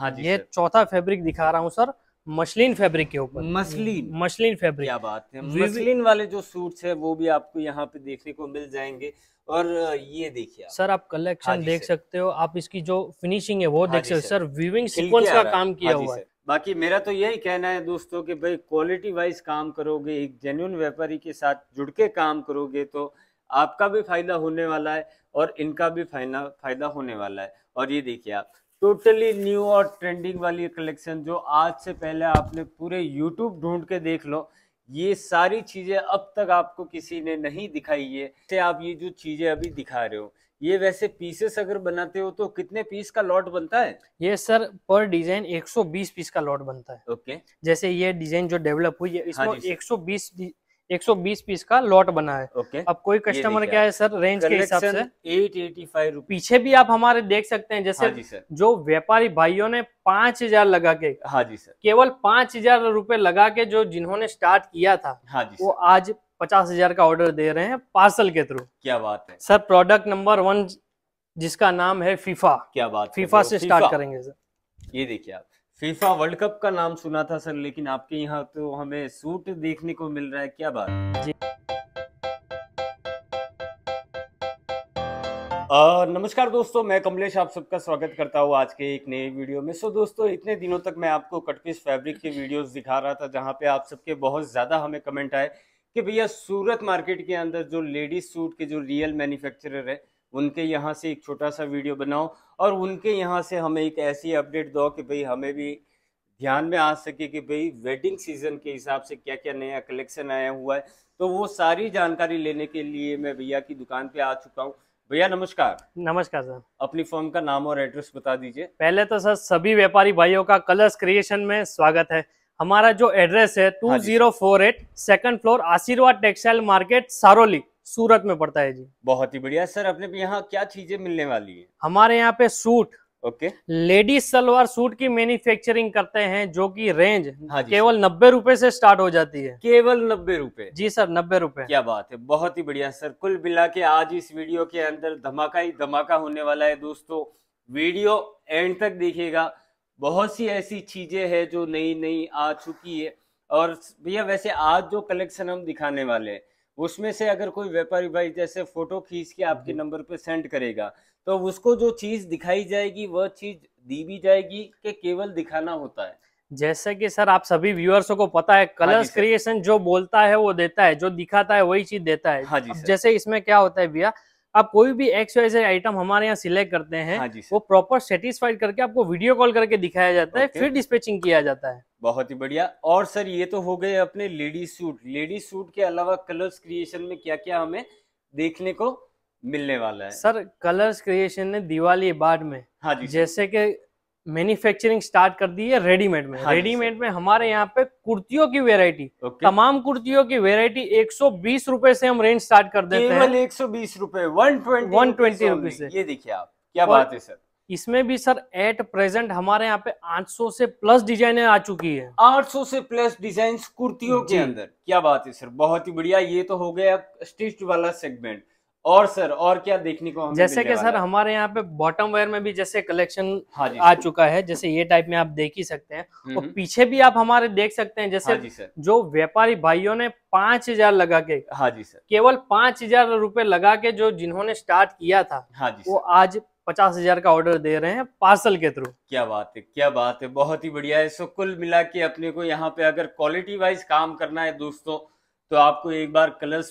हाँ जी ये चौथा फैब्रिक दिखा रहा हूँ सर मशलिन फैब्रिक के ऊपर मशलिन मशलिन फैब्रिक क्या बात है मशलिन वाले जो सूट्स है वो भी आपको यहाँ पे देखने को मिल जाएंगे और ये देखिए सर आप कलेक्शन हाँ देख सकते हो आप इसकी जो फिनिशिंग है वो हाँ देख सकते हो सर विविंग सीक्वेंस का काम किया हाँ हुआ है बाकी मेरा तो यही कहना है दोस्तों कि भाई क्वालिटी वाइज काम करोगे एक जेन्यून व्यापारी के साथ जुड़ के काम करोगे तो आपका भी फायदा होने वाला है और इनका भी फायदा फायदा होने वाला है और ये देखिए आप टोटली न्यू और ट्रेंडिंग वाली कलेक्शन जो आज से पहले आपने पूरे यूट्यूब ढूंढ के देख लो ये सारी चीज़ें अब तक आपको किसी ने नहीं दिखाई है से आप ये जो चीज़ें अभी दिखा रहे हो ये वैसे पीसेस अगर बनाते हो तो कितने पीस का लॉट बनता है ये सर पर डिजाइन 120 पीस का लॉट बनता है ओके okay. जैसे ये डिजाइन जो डेवलप हुई है हाँ इसमें हाँ 120 120 पीस का लॉट बना है ओके अब कोई कस्टमर क्या है सर रेंज के हिसाब से एट एटी फाइव पीछे भी आप हमारे देख सकते हैं जैसे हाँ जी सर। जो व्यापारी भाइयों ने पांच हजार लगा के हाँ जी सर केवल पांच हजार रूपए लगा के जो जिन्होंने स्टार्ट किया था हाँ जी वो आज पचास हजार का ऑर्डर दे रहे हैं पार्सल के थ्रू क्या बात है सर प्रोडक्ट नंबर वन जिसका नाम है फीफा क्या बात फीफा से स्टार्ट करेंगे सर ये देखिए आप फीफा वर्ल्ड कप का नाम सुना था सर लेकिन आपके यहाँ तो हमें सूट देखने को मिल रहा है क्या बात जी आ, नमस्कार दोस्तों मैं कमलेश आप सबका स्वागत करता हूँ आज के एक नए वीडियो में सो दोस्तों इतने दिनों तक मैं आपको कटपीस फैब्रिक के वीडियोस दिखा रहा था जहाँ पे आप सबके बहुत ज़्यादा हमें कमेंट आए कि भैया सूरत मार्केट के अंदर जो लेडीज सूट के जो रियल मैन्युफैक्चरर है उनके यहाँ से एक छोटा सा वीडियो बनाओ और उनके यहाँ से हमें एक ऐसी अपडेट दो कि भाई हमें भी ध्यान में आ सके कि भाई वेडिंग सीजन के हिसाब से क्या क्या नया कलेक्शन आया हुआ है तो वो सारी जानकारी लेने के लिए मैं भैया की दुकान पे आ चुका हूँ भैया नमस्कार नमस्कार सर अपनी फॉर्म का नाम और एड्रेस बता दीजिए पहले तो सर सभी व्यापारी भाइयों का कलर्स क्रिएशन में स्वागत है हमारा जो एड्रेस है two zero four eight second floor Ashirwad textile market Saroli Surat में पड़ता है जी बहुत ही बढ़िया सर अपने यहाँ क्या चीजें मिलने वाली है हमारे यहाँ पे suit okay ladies salwar suit की मैन्युफैक्चरिंग करते हैं जो कि रेंज हाँ केवल नब्बे रुपए से स्टार्ट हो जाती है केवल नब्बे रुपए जी सर नब्बे रुपए क्या बात है बहुत ही बढ़िया सर कुल मिला के आज इस वीडियो के अंदर धमाका ही धमाका होने वाला है दोस्तों वीडियो एंड तक देखिएगा बहुत सी ऐसी चीजें है जो नई नई आ चुकी है और भैया वैसे आज जो कलेक्शन हम दिखाने वाले हैं उसमें से अगर कोई व्यापारी भाई जैसे फोटो खींच के आपके नंबर पे सेंड करेगा तो उसको जो चीज दिखाई जाएगी वह चीज दी भी जाएगी कि केवल दिखाना होता है जैसे कि सर आप सभी व्यूअर्सों को पता है हाँ कलर्स क्रिएशन जो बोलता है वो देता है जो दिखाता है वही चीज देता है हाँ जी जैसे इसमें क्या होता है भैया आप कोई भी एक्स वाई जेड आइटम हमारे यहाँ सिलेक्ट करते हैं हाँ वो प्रॉपर सेटिस्फाइड करके आपको वीडियो कॉल करके दिखाया जाता है फिर डिस्पेचिंग किया जाता है बहुत ही बढ़िया और सर ये तो हो गए अपने लेडीज सूट लेडीज सूट के अलावा कलर्स क्रिएशन में क्या क्या हमें देखने को मिलने वाला है सर कलर्स क्रिएशन ने दिवाली बाद में हाँ जी जैसे कि मैन्युफैक्चरिंग स्टार्ट कर दी है रेडीमेड में हाँ रेडीमेड में हमारे यहाँ पे कुर्तियों की वेरायटी तमाम कुर्तियों की वेरायटी बीस रूपए से हम रेंज स्टार्ट कर देते हैं एक सौ बीस रूपए वन ट्वेंटी रूपए से ये देखिए आप क्या बात है सर इसमें भी सर एट प्रेजेंट हमारे यहाँ पे 800 से प्लस डिजाइने आ चुकी है 800 से प्लस डिजाइन कुर्तियों के अंदर क्या बात है सर बहुत ही बढ़िया ये तो हो गया स्टिच वाला सेगमेंट और सर और क्या देखने को जैसे कि सर हमारे यहाँ पे बॉटम वेयर में भी जैसे कलेक्शन हाँ आ चुका है जैसे ये टाइप में आप देख ही सकते हैं हम्म। और पीछे भी आप हमारे देख सकते हैं जैसे हाँ जो व्यापारी भाइयों ने पांच हजार लगा के हाँ जी सर केवल पांच हजार रूपए लगा के जो जिन्होंने स्टार्ट किया था हाँ जी वो आज पचास हजार का ऑर्डर दे रहे हैं पार्सल के थ्रू क्या बात है क्या बात है बहुत ही बढ़िया है सो कुल मिला के अपने को यहाँ पे अगर क्वालिटी वाइज काम करना है दोस्तों तो आपको एक बार कलर्स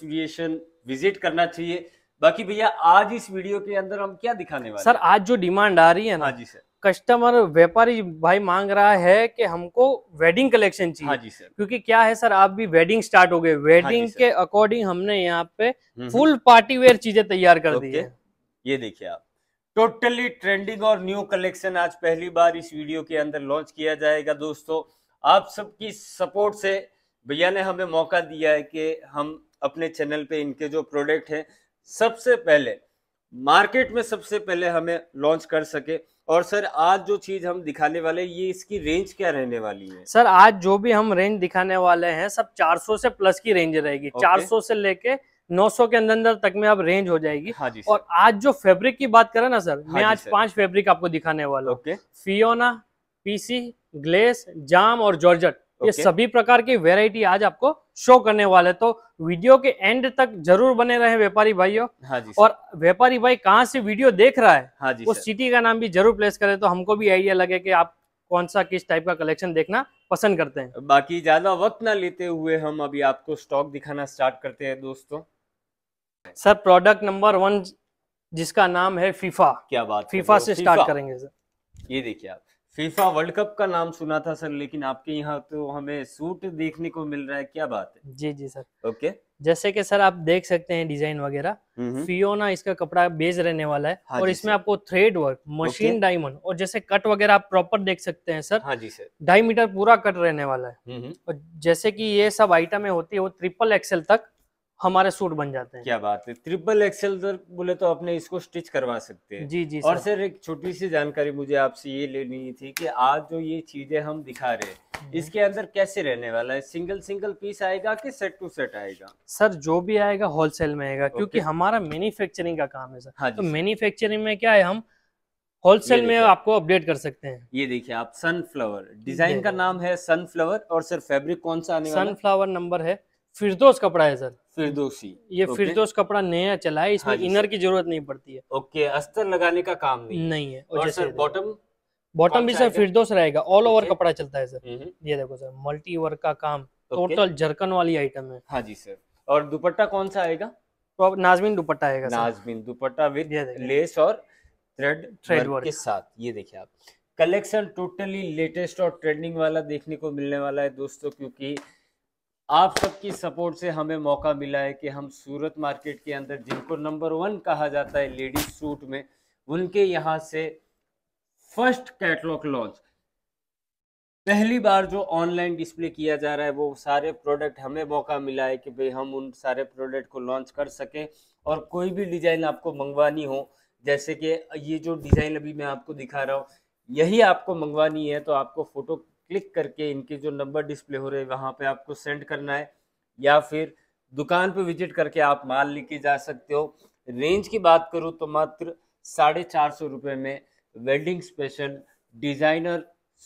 विजिट करना चाहिए बाकी भैया आज इस वीडियो के अंदर हम क्या दिखाने वाले सर आज जो डिमांड आ रही है ना हाँ जी सर कस्टमर व्यापारी भाई मांग रहा है कि हमको वेडिंग कलेक्शन चाहिए हाँ जी सर क्योंकि क्या है सर आप भी वेडिंग स्टार्ट हो गए वेडिंग हाँ के अकॉर्डिंग हमने यहाँ पे फुल पार्टी वेयर चीजें तैयार कर दी है ये देखिए आप टोटली ट्रेंडिंग और न्यू कलेक्शन आज पहली बार इस वीडियो के अंदर लॉन्च किया जाएगा दोस्तों आप सबकी सपोर्ट से भैया ने हमें मौका दिया है कि हम अपने चैनल पे इनके जो प्रोडक्ट हैं सबसे पहले मार्केट में सबसे पहले हमें लॉन्च कर सके और सर आज जो चीज हम दिखाने वाले ये इसकी रेंज क्या रहने वाली है सर आज जो भी हम रेंज दिखाने वाले हैं सब 400 से प्लस की रेंज रहेगी okay. 400 से लेके 900 के अंदर अंदर तक में अब रेंज हो जाएगी हाँ जी और आज जो फैब्रिक की बात करें ना सर हाँ मैं आज पांच फैब्रिक आपको दिखाने वाला हूँ okay. फियोना पीसी ग्लेस जाम और जॉर्जट ये सभी प्रकार की वेराइटी आज आपको शो करने वाले तो वीडियो के एंड तक जरूर बने रहे व्यापारी भाइयों हाँ जी और व्यापारी भाई कहाँ से वीडियो देख रहा है हाँ जी उस सिटी का नाम भी जरूर प्लेस करें तो हमको भी आइडिया लगे कि आप कौन सा किस टाइप का कलेक्शन देखना पसंद करते हैं बाकी ज्यादा वक्त ना लेते हुए हम अभी आपको स्टॉक दिखाना स्टार्ट करते हैं दोस्तों सर प्रोडक्ट नंबर वन जिसका नाम है फीफा क्या बात फीफा से स्टार्ट करेंगे सर ये देखिए आप फीफा वर्ल्ड कप का नाम सुना था सर लेकिन आपके यहाँ तो हमें सूट देखने को मिल रहा है क्या बात है जी जी सर ओके जैसे कि सर आप देख सकते हैं डिजाइन वगैरह फियोना हम्म, हम्म। इसका कपड़ा बेज रहने वाला है हाँ और इसमें आपको थ्रेड वर्क मशीन डायमंड और जैसे कट वगैरह आप प्रॉपर देख सकते हैं सर हाँ जी सर ढाई मीटर पूरा कट रहने वाला है हम्म, और जैसे कि ये सब आइटमे होती है वो ट्रिपल एक्सेल तक हमारे सूट बन जाते हैं क्या बात है ट्रिपल एक्सेल सर बोले तो अपने इसको स्टिच करवा सकते हैं जी जी और सर एक छोटी सी जानकारी मुझे आपसे ये लेनी थी कि आज जो ये चीजें हम दिखा रहे हैं हम्म। इसके अंदर कैसे रहने वाला है सिंगल सिंगल पीस आएगा कि सेट टू सेट आएगा सर जो भी आएगा होलसेल में आएगा क्योंकि हमारा मैन्युफैक्चरिंग का काम है सर हाँ तो मैन्युफैक्चरिंग में क्या है हम होलसेल में आपको अपडेट कर सकते हैं ये देखिए आप सनफ्लावर डिजाइन का नाम है सनफ्लावर और सर फैब्रिक कौन सा आने सनफ्लावर नंबर है फिरदोस कपड़ा है सर फिरदोसी ये okay. फिरदोस कपड़ा नया चला है इसमें हाँ इनर की जरूरत नहीं पड़ती है ओके okay, अस्तर लगाने का काम नहीं नहीं है और, सर बॉटम बॉटम भी सर फिरदोस रहेगा ऑल ओवर कपड़ा चलता है सर हम्म, हम्म। ये देखो सर मल्टी वर्क का काम टोटल झरकन वाली आइटम है हाँ जी सर और दुपट्टा कौन सा आएगा तो नाजमीन दुपट्टा आएगा नाजमिन दुपट्टा विद लेस और थ्रेड थ्रेड वर्क के साथ ये देखिए आप कलेक्शन टोटली लेटेस्ट और ट्रेंडिंग वाला देखने को मिलने वाला है दोस्तों क्योंकि आप सबकी सपोर्ट से हमें मौका मिला है कि हम सूरत मार्केट के अंदर जिनको नंबर वन कहा जाता है लेडीज सूट में उनके यहाँ से फर्स्ट कैटलॉग लॉन्च पहली बार जो ऑनलाइन डिस्प्ले किया जा रहा है वो सारे प्रोडक्ट हमें मौका मिला है कि भाई हम उन सारे प्रोडक्ट को लॉन्च कर सकें और कोई भी डिज़ाइन आपको मंगवानी हो जैसे कि ये जो डिज़ाइन अभी मैं आपको दिखा रहा हूँ यही आपको मंगवानी है तो आपको फ़ोटो क्लिक करके इनके जो नंबर डिस्प्ले हो रहे हैं वहाँ पे आपको सेंड करना है या फिर दुकान पे विजिट करके आप माल लेके जा सकते हो रेंज की बात करूँ तो मात्र साढ़े चार सौ रुपये में वेल्डिंग स्पेशल डिज़ाइनर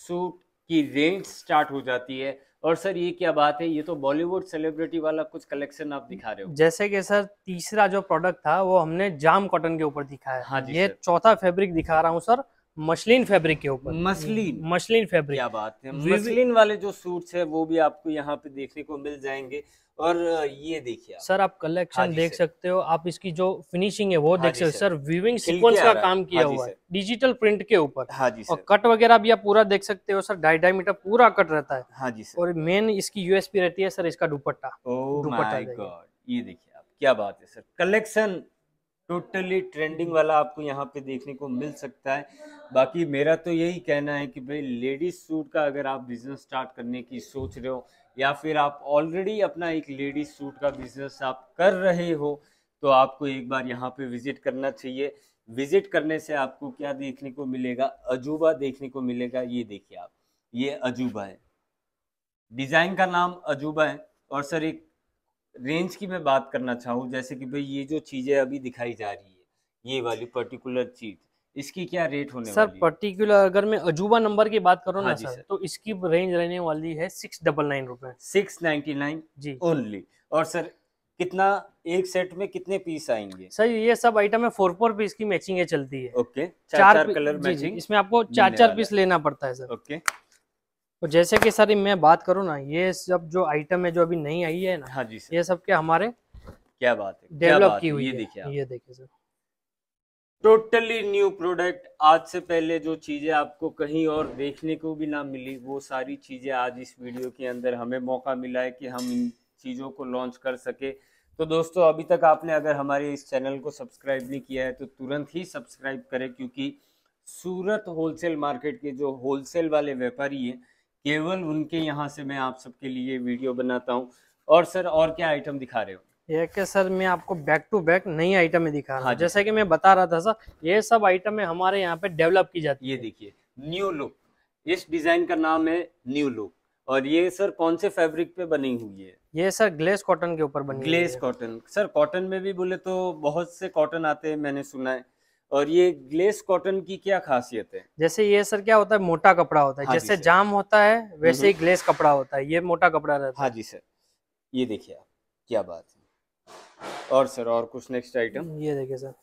सूट की रेंज स्टार्ट हो जाती है और सर ये क्या बात है ये तो बॉलीवुड सेलिब्रिटी वाला कुछ कलेक्शन आप दिखा रहे हो जैसे कि सर तीसरा जो प्रोडक्ट था वो हमने जाम कॉटन के ऊपर दिखाया है हाँ जी ये चौथा फैब्रिक दिखा रहा हूँ सर मशलिन फैब्रिक के ऊपर मशलिन मशलिन फैब्रिक क्या बात है मशलिन वाले जो सूट्स है वो भी आपको यहाँ पे देखने को मिल जाएंगे और ये देखिए सर आप कलेक्शन हाँ देख सकते हो आप इसकी जो फिनिशिंग है वो हाँ देख सकते हो सर व्यूविंग सीक्वेंस का काम किया हाँ हुआ है डिजिटल प्रिंट के ऊपर हाँ जी और कट वगैरह भी आप पूरा देख सकते हो सर ढाई ढाई मीटर पूरा कट रहता है हाँ जी सर और मेन इसकी यूएसपी रहती है सर इसका दुपट्टा oh दुपट्टा ये देखिए आप क्या बात है सर कलेक्शन टोटली ट्रेंडिंग वाला आपको यहाँ पे देखने को मिल सकता है बाकी मेरा तो यही कहना है कि भाई लेडीज सूट का अगर आप बिजनेस स्टार्ट करने की सोच रहे हो या फिर आप ऑलरेडी अपना एक लेडीज सूट का बिजनेस आप कर रहे हो तो आपको एक बार यहाँ पे विजिट करना चाहिए विजिट करने से आपको क्या देखने को मिलेगा अजूबा देखने को मिलेगा ये देखिए आप ये अजूबा है डिज़ाइन का नाम अजूबा है और सर एक रेंज की मैं बात करना चाहूँ जैसे कि भाई ये जो चीज़ें अभी दिखाई जा रही है ये वाली पर्टिकुलर चीज़ इसकी क्या रेट होने सर पर्टिकुलर अगर मैं अजूबा नंबर की बात करूँ हाँ ना सर, सर तो इसकी रेंज रहने वाली है सिक्स डबल नाइन रुपए सिक्स नाइनटी नाइन जी ओनली और सर कितना एक सेट में कितने पीस आएंगे सर ये सब आइटम है फोर फोर पीस की मैचिंग है चलती है ओके चार, चार, चार कलर मैचिंग इसमें आपको चार चार पीस लेना पड़ता है सर ओके और तो जैसे कि सर मैं बात करूँ ना ये सब जो आइटम है जो अभी नहीं आई है ना हाँ जी सर। ये सब क्या हमारे क्या बात है डेवलप की हुई ये देखिए ये देखिए सर टोटली न्यू प्रोडक्ट आज से पहले जो चीज़ें आपको कहीं और देखने को भी ना मिली वो सारी चीज़ें आज इस वीडियो के अंदर हमें मौका मिला है कि हम इन चीज़ों को लॉन्च कर सके तो दोस्तों अभी तक आपने अगर हमारे इस चैनल को सब्सक्राइब नहीं किया है तो तुरंत ही सब्सक्राइब करें क्योंकि सूरत होलसेल मार्केट के जो होलसेल वाले व्यापारी हैं केवल उनके यहाँ से मैं आप सबके लिए वीडियो बनाता हूँ और सर और क्या आइटम दिखा रहे हो ये के सर मैं आपको बैक टू बैक नई आइटमें दिखा रहा हाँ हूँ जैसे कि मैं बता रहा था सर ये सब आइटमें हमारे यहाँ पे डेवलप की जाती ये देखिए न्यू लुक इस डिजाइन का नाम है न्यू लुक और ये सर कौन से फैब्रिक पे बनी हुई है ये सर ग्लेस कॉटन के ऊपर बनी ग्लेस कॉटन सर कॉटन में भी बोले तो बहुत से कॉटन आते हैं मैंने सुना है और ये ग्लेस कॉटन की क्या खासियत है जैसे ये सर क्या होता है मोटा कपड़ा होता है हाँ जैसे जाम होता है वैसे ही ग्लेस कपड़ा होता है ये मोटा कपड़ा रहता है हाँ जी सर ये देखिए आप क्या बात है और सर और कुछ नेक्स्ट आइटम ये देखिए सर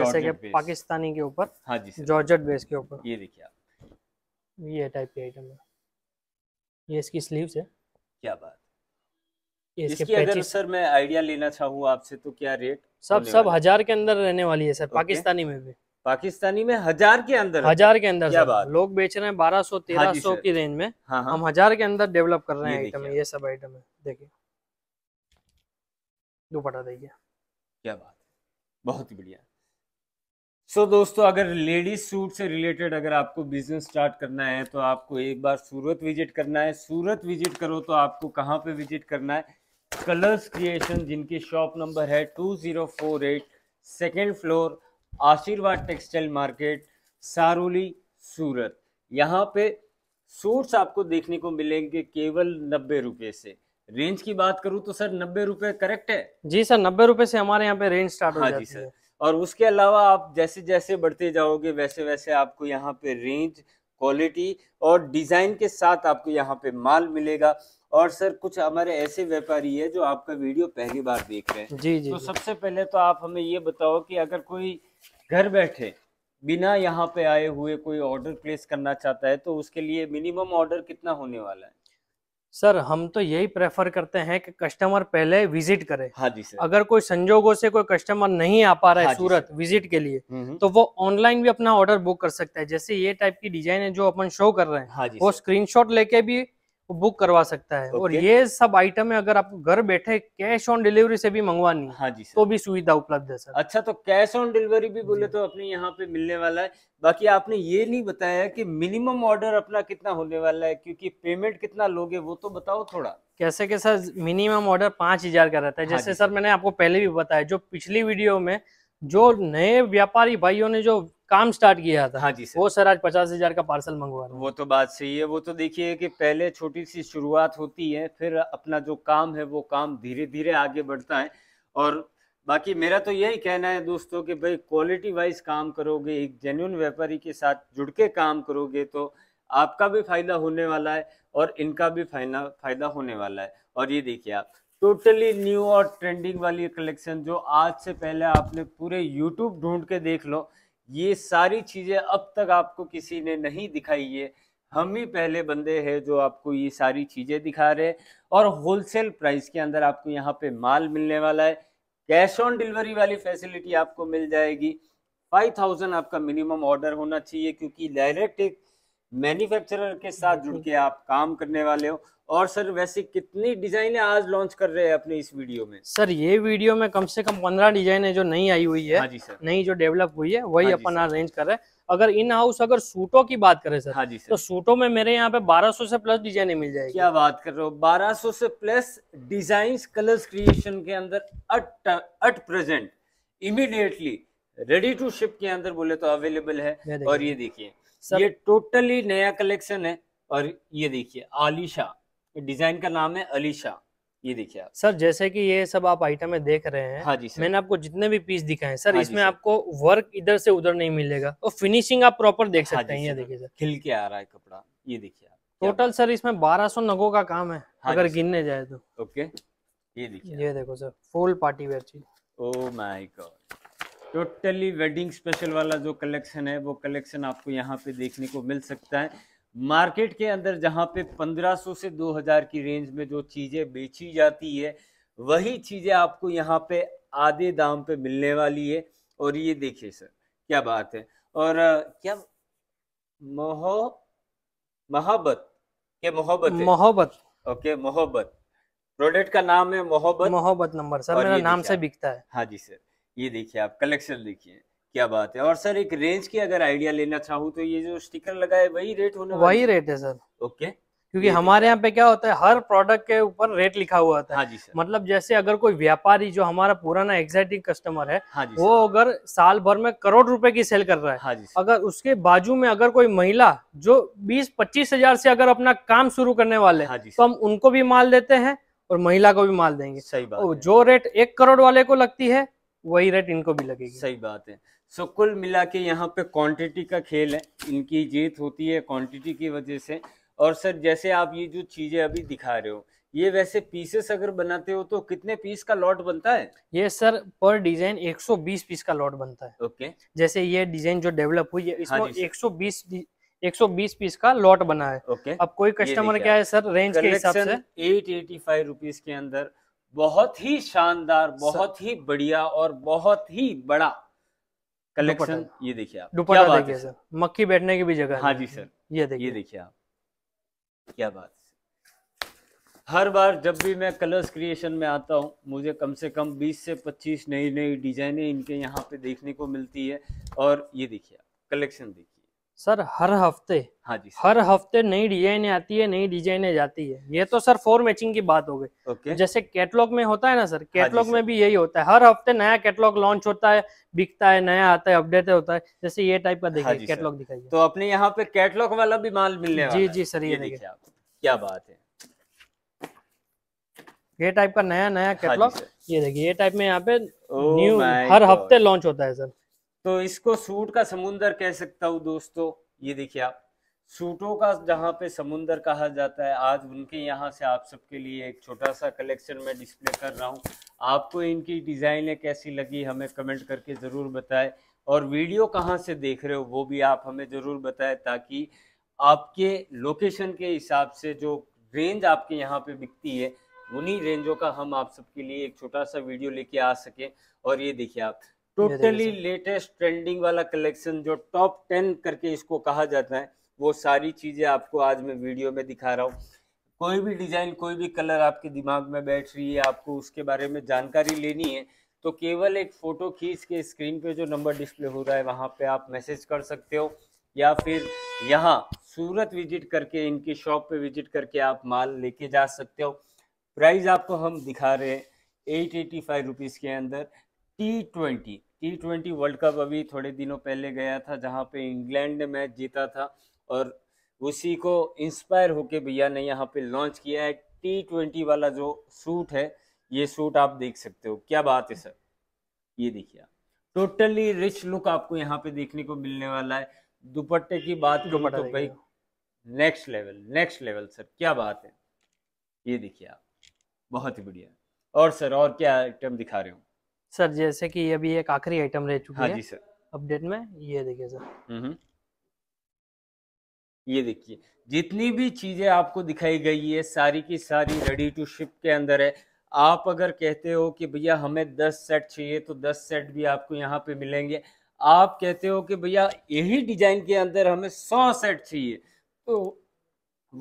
जैसे कि पाकिस्तानी के ऊपर हाँ जी जॉर्जेट बेस के ऊपर ये देखिए आप ये टाइप के आइटम है ये इसकी स्लीव है क्या बात इसकी अगर सर मैं आइडिया लेना चाहूँ आपसे तो क्या रेट सब सब हजार के अंदर रहने वाली है सर पाकिस्तानी में भी पाकिस्तानी में हजार के अंदर हजार के अंदर क्या बात लोग बेच रहे हैं बारह सौ हाँ तेरह सौ की रेंज में हाँ हाँ। हम हजार के अंदर डेवलप कर रहे हैं आइटम ये सब आइटम है देखिए दुपट्टा देखिए क्या बात बहुत ही बढ़िया सो so, दोस्तों अगर लेडीज सूट से रिलेटेड अगर आपको बिजनेस स्टार्ट करना है तो आपको एक बार सूरत विजिट करना है सूरत विजिट करो तो आपको कहाँ पे विजिट करना है कलर्स क्रिएशन जिनकी शॉप नंबर है two zero four eight second floor Ashirwad textile market Saroli Surat यहाँ पे सूट्स आपको देखने को मिलेंगे केवल नब्बे रुपये से रेंज की बात करूँ तो सर नब्बे रुपये करेक्ट है जी सर नब्बे रुपये से हमारे यहाँ पे रेंज स्टार्ट हो हाँ जाती जी सर है। और उसके अलावा आप जैसे जैसे बढ़ते जाओगे वैसे वैसे आपको यहाँ पे रेंज क्वालिटी और डिज़ाइन के साथ आपको यहाँ पे माल मिलेगा और सर कुछ हमारे ऐसे व्यापारी है जो आपका वीडियो पहली बार देख रहे हैं जी जी तो सबसे पहले तो आप हमें ये बताओ कि अगर कोई घर बैठे बिना यहाँ पे आए हुए कोई ऑर्डर प्लेस करना चाहता है तो उसके लिए मिनिमम ऑर्डर कितना होने वाला है सर हम तो यही प्रेफर करते हैं कि कस्टमर पहले विजिट करे हाँ जी सर अगर कोई संजोगों से कोई कस्टमर नहीं आ पा रहा है हाँ सूरत विजिट के लिए हम्म, हम्म। तो वो ऑनलाइन भी अपना ऑर्डर बुक कर सकता है जैसे ये टाइप की डिजाइन है जो अपन शो कर रहे हैं हाँ जी वो स्क्रीनशॉट लेके भी वो बुक करवा सकता है और ये सब आइटम है अगर आपको घर बैठे कैश ऑन डिलीवरी से भी मंगवानी हाँ जी तो भी सुविधा उपलब्ध है सर अच्छा तो कैश ऑन डिलीवरी भी बोले तो अपने यहाँ पे मिलने वाला है बाकी आपने ये नहीं बताया कि मिनिमम ऑर्डर अपना कितना होने वाला है क्योंकि पेमेंट कितना लोगे वो तो बताओ थोड़ा कैसे के सर मिनिमम ऑर्डर पांच हजार का रहता है हाँ जैसे हाँ सर मैंने आपको पहले भी बताया जो पिछली वीडियो में जो नए व्यापारी भाइयों ने जो काम स्टार्ट किया था हाँ जी सर वो सर आज पचास हजार का पार्सल मंगवा वो तो बात सही है वो तो देखिए कि पहले छोटी सी शुरुआत होती है फिर अपना जो काम है वो काम धीरे धीरे आगे बढ़ता है और बाकी मेरा तो यही कहना है दोस्तों कि भाई क्वालिटी वाइज काम करोगे एक जेन्यून व्यापारी के साथ जुड़ के काम करोगे तो आपका भी फायदा होने वाला है और इनका भी फायदा फायदा होने वाला है और ये देखिए आप टोटली न्यू और ट्रेंडिंग वाली कलेक्शन जो आज से पहले आपने पूरे यूट्यूब ढूंढ के देख लो ये सारी चीज़ें अब तक आपको किसी ने नहीं दिखाई है हम ही पहले बंदे हैं जो आपको ये सारी चीज़ें दिखा रहे हैं और होलसेल प्राइस के अंदर आपको यहाँ पे माल मिलने वाला है कैश ऑन डिलीवरी वाली फैसिलिटी आपको मिल जाएगी फाइव थाउजेंड आपका मिनिमम ऑर्डर होना चाहिए क्योंकि डायरेक्ट एक मैन्युफैक्चरर के साथ जुड़ के आप काम करने वाले हो और सर वैसे कितनी डिजाइने आज लॉन्च कर रहे हैं अपने इस वीडियो में सर ये वीडियो में कम से कम पंद्रह डिजाइन जो नई आई हुई है हाँ नई जो डेवलप हुई है वही हाँ अपन अरेंज कर रहे हैं अगर इन हाउस अगर सूटों की बात करें सर हाँ जी सर तो सूटों में मेरे यहाँ पे 1200 से प्लस डिजाइने मिल जाएगी क्या बात कर रहे हो 1200 से प्लस डिजाइन कलर्स क्रिएशन के अंदर at at present immediately ready to ship के अंदर बोले तो अवेलेबल है और ये देखिए सर ये टोटली नया कलेक्शन है और ये देखिए आलिशा डिजाइन का नाम है अलीशा ये देखिए आप सर जैसे कि ये सब आप आइटम में देख रहे हैं हाँ जी सर मैंने आपको जितने भी पीस दिखाए हैं सर हाँ इसमें आपको वर्क इधर से उधर नहीं मिलेगा और फिनिशिंग आप प्रॉपर देख हाँ सकते हैं ये देखिए सर खिल के आ रहा है कपड़ा ये देखिए आप टोटल सर इसमें बारह सौ नगो का काम है हाँ अगर गिनने जाए तो ओके ये देखिए ये देखो सर फुल पार्टी वेयर चीज oh my God totally wedding special वाला जो कलेक्शन है वो कलेक्शन आपको यहाँ पे देखने को मिल सकता है मार्केट के अंदर जहां पे 1500 से 2000 की रेंज में जो चीज़ें बेची जाती है वही चीज़ें आपको यहाँ पे आधे दाम पे मिलने वाली है और ये देखिए सर क्या बात है और क्या मोहो मोहब्बत के मोहब्बत मोहब्बत ओके मोहब्बत प्रोडक्ट का नाम है मोहब्बत मोहब्बत नंबर सर मेरा नाम से बिकता है हाँ जी सर ये देखिए आप कलेक्शन देखिए क्या बात है और सर एक रेंज की अगर आइडिया लेना चाहूँ तो ये जो स्टिकर लगा है वही रेट होने वही रेट है सर ओके क्योंकि तो हमारे यहाँ पे क्या होता है हर प्रोडक्ट के ऊपर रेट लिखा हुआ होता है हाँ जी सर। मतलब जैसे अगर कोई व्यापारी जो हमारा पुराना एक्साइटिंग कस्टमर है हाँ जी वो अगर साल भर में करोड़ रुपए की सेल कर रहा है हाँ जी अगर उसके बाजू में अगर कोई महिला जो बीस पच्चीस हजार से अगर अपना काम शुरू करने वाले हाँ जी तो हम उनको भी माल देते हैं और महिला को भी माल देंगे सही बात तो जो रेट एक करोड़ वाले को लगती है वही रेट इनको भी लगेगी सही बात है सो so, कुल मिला के यहाँ पे क्वांटिटी का खेल है इनकी जीत होती है क्वांटिटी की वजह से और सर जैसे आप ये जो चीज़ें अभी दिखा रहे हो ये वैसे पीसेस अगर बनाते हो तो कितने पीस का लॉट बनता है ये सर पर डिजाइन 120 पीस का लॉट बनता है ओके okay. जैसे ये डिजाइन जो डेवलप हुई है हाँ इसमें एक सौ बीस पीस का लॉट बना है ओके okay. अब कोई कस्टमर क्या है सर रेंज के हिसाब से एट एटी फाइव रुपीज के अंदर बहुत ही शानदार बहुत ही बढ़िया और बहुत ही बड़ा कलेक्शन ये देखिए आप दुपट्टा देखिए सर मक्खी बैठने की भी जगह हाँ जी सर ये देखिए ये देखिए आप क्या बात हर बार जब भी मैं कलर्स क्रिएशन में आता हूँ मुझे कम से कम 20 से 25 नई नई डिजाइनें इनके यहाँ पे देखने को मिलती है और ये देखिए आप कलेक्शन देखिए सर हर हफ्ते हाँ जी हर हफ्ते नई डिजाइने आती है नई डिजाइने जाती है ये तो सर फोर मैचिंग की बात हो गई ओके जैसे कैटलॉग में होता है ना सर हाँ कैटलॉग हाँ में भी यही होता है हर हफ्ते नया कैटलॉग लॉन्च होता है बिकता है नया आता है अपडेट होता है जैसे ये टाइप का हाँ देखिए हाँ कैटलॉग दिखाई तो अपने यहाँ पे कैटलॉग वाला भी माल मिलने जी जी सर ये देखिए क्या बात है ये टाइप का नया नया हाँ कैटलॉग ये देखिए ये टाइप में यहाँ पे न्यू oh हर हफ्ते लॉन्च होता है सर तो इसको सूट का समुंदर कह सकता हूँ दोस्तों ये देखिए आप सूटों का जहाँ पे समुंदर कहा जाता है आज उनके यहाँ से आप सबके लिए एक छोटा सा कलेक्शन में डिस्प्ले कर रहा हूँ आपको इनकी डिज़ाइनें कैसी लगी हमें कमेंट करके ज़रूर बताएं और वीडियो कहाँ से देख रहे हो वो भी आप हमें ज़रूर बताएं ताकि आपके लोकेशन के हिसाब से जो रेंज आपके यहाँ पे बिकती है उन्हीं रेंजों का हम आप सबके लिए एक छोटा सा वीडियो लेके आ सकें और ये देखिए आप टोटली लेटेस्ट ट्रेंडिंग वाला कलेक्शन जो टॉप टेन करके इसको कहा जाता है वो सारी चीज़ें आपको आज मैं वीडियो में दिखा रहा हूँ कोई भी डिज़ाइन कोई भी कलर आपके दिमाग में बैठ रही है आपको उसके बारे में जानकारी लेनी है तो केवल एक फ़ोटो खींच के स्क्रीन पे जो नंबर डिस्प्ले हो रहा है वहाँ पे आप मैसेज कर सकते हो या फिर यहाँ सूरत विजिट करके इनकी शॉप पे विजिट करके आप माल लेके जा सकते हो प्राइस आपको हम दिखा रहे हैं एट एटी फाइव रुपीज़ के अंदर T twenty T twenty World Cup अभी थोड़े दिनों पहले गया था जहाँ पे इंग्लैंड ने मैच जीता था और उसी को इंस्पायर होके भैया ने यहाँ पे लॉन्च किया है टी ट्वेंटी वाला जो सूट है ये सूट आप देख सकते हो क्या बात है सर ये देखिए आप टोटली रिच लुक आपको यहाँ पे देखने को मिलने वाला है दुपट्टे की बात करूँ तो भाई next level next level sir क्या बात है ये देखिए आप बहुत ही बढ़िया और सर और क्या आइटम दिखा रहे हो सर जैसे कि अभी एक आखिरी आइटम रह चुकी हाँ है जी सर अपडेट में ये देखिए सर हम्म, हम्म। ये देखिए जितनी भी चीजें आपको दिखाई गई है सारी की सारी रेडी टू शिप के अंदर है आप अगर कहते हो कि भैया हमें 10 सेट चाहिए तो 10 सेट भी आपको यहाँ पे मिलेंगे आप कहते हो कि भैया यही डिजाइन के अंदर हमें 100 सेट चाहिए तो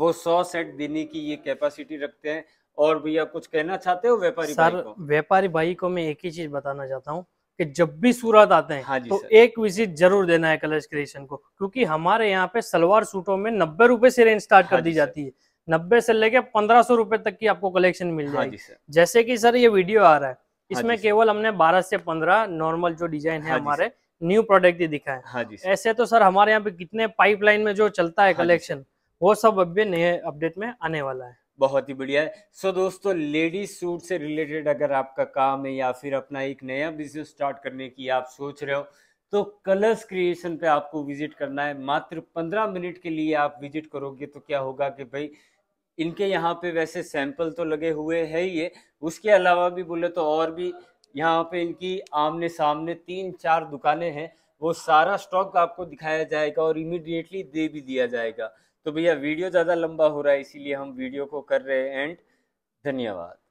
वो 100 सेट देने की ये कैपेसिटी रखते हैं और भैया कुछ कहना चाहते हो व्यापारी सर व्यापारी भाई को मैं एक ही चीज बताना चाहता हूँ कि जब भी सूरत आते हैं हाँ तो एक विजिट जरूर देना है कलर्स क्रिएशन को क्योंकि हमारे यहाँ पे सलवार सूटों में नब्बे रुपए से रेंज स्टार्ट हाँ कर दी जाती है नब्बे से लेके पंद्रह सौ रुपए तक की आपको कलेक्शन मिल हाँ जाएगी हाँ जैसे कि सर ये वीडियो आ रहा है हाँ इसमें केवल हमने बारह से पंद्रह नॉर्मल जो डिजाइन है हाँ हमारे न्यू प्रोडक्ट ही दिखा है ऐसे तो सर हमारे यहाँ पे कितने पाइपलाइन में जो चलता है कलेक्शन वो सब अभी नए अपडेट में आने वाला है बहुत ही बढ़िया है सो so, दोस्तों लेडीज सूट से रिलेटेड अगर आपका काम है या फिर अपना एक नया बिजनेस स्टार्ट करने की आप सोच रहे हो तो कलर्स क्रिएशन पे आपको विजिट करना है मात्र पंद्रह मिनट के लिए आप विजिट करोगे तो क्या होगा कि भाई इनके यहाँ पे वैसे सैंपल तो लगे हुए है ही है उसके अलावा भी बोले तो और भी यहाँ पे इनकी आमने सामने तीन चार दुकानें हैं वो सारा स्टॉक आपको दिखाया जाएगा और इमिडिएटली दे भी दिया जाएगा तो भैया वीडियो ज़्यादा लंबा हो रहा है इसीलिए हम वीडियो को कर रहे हैं एंड धन्यवाद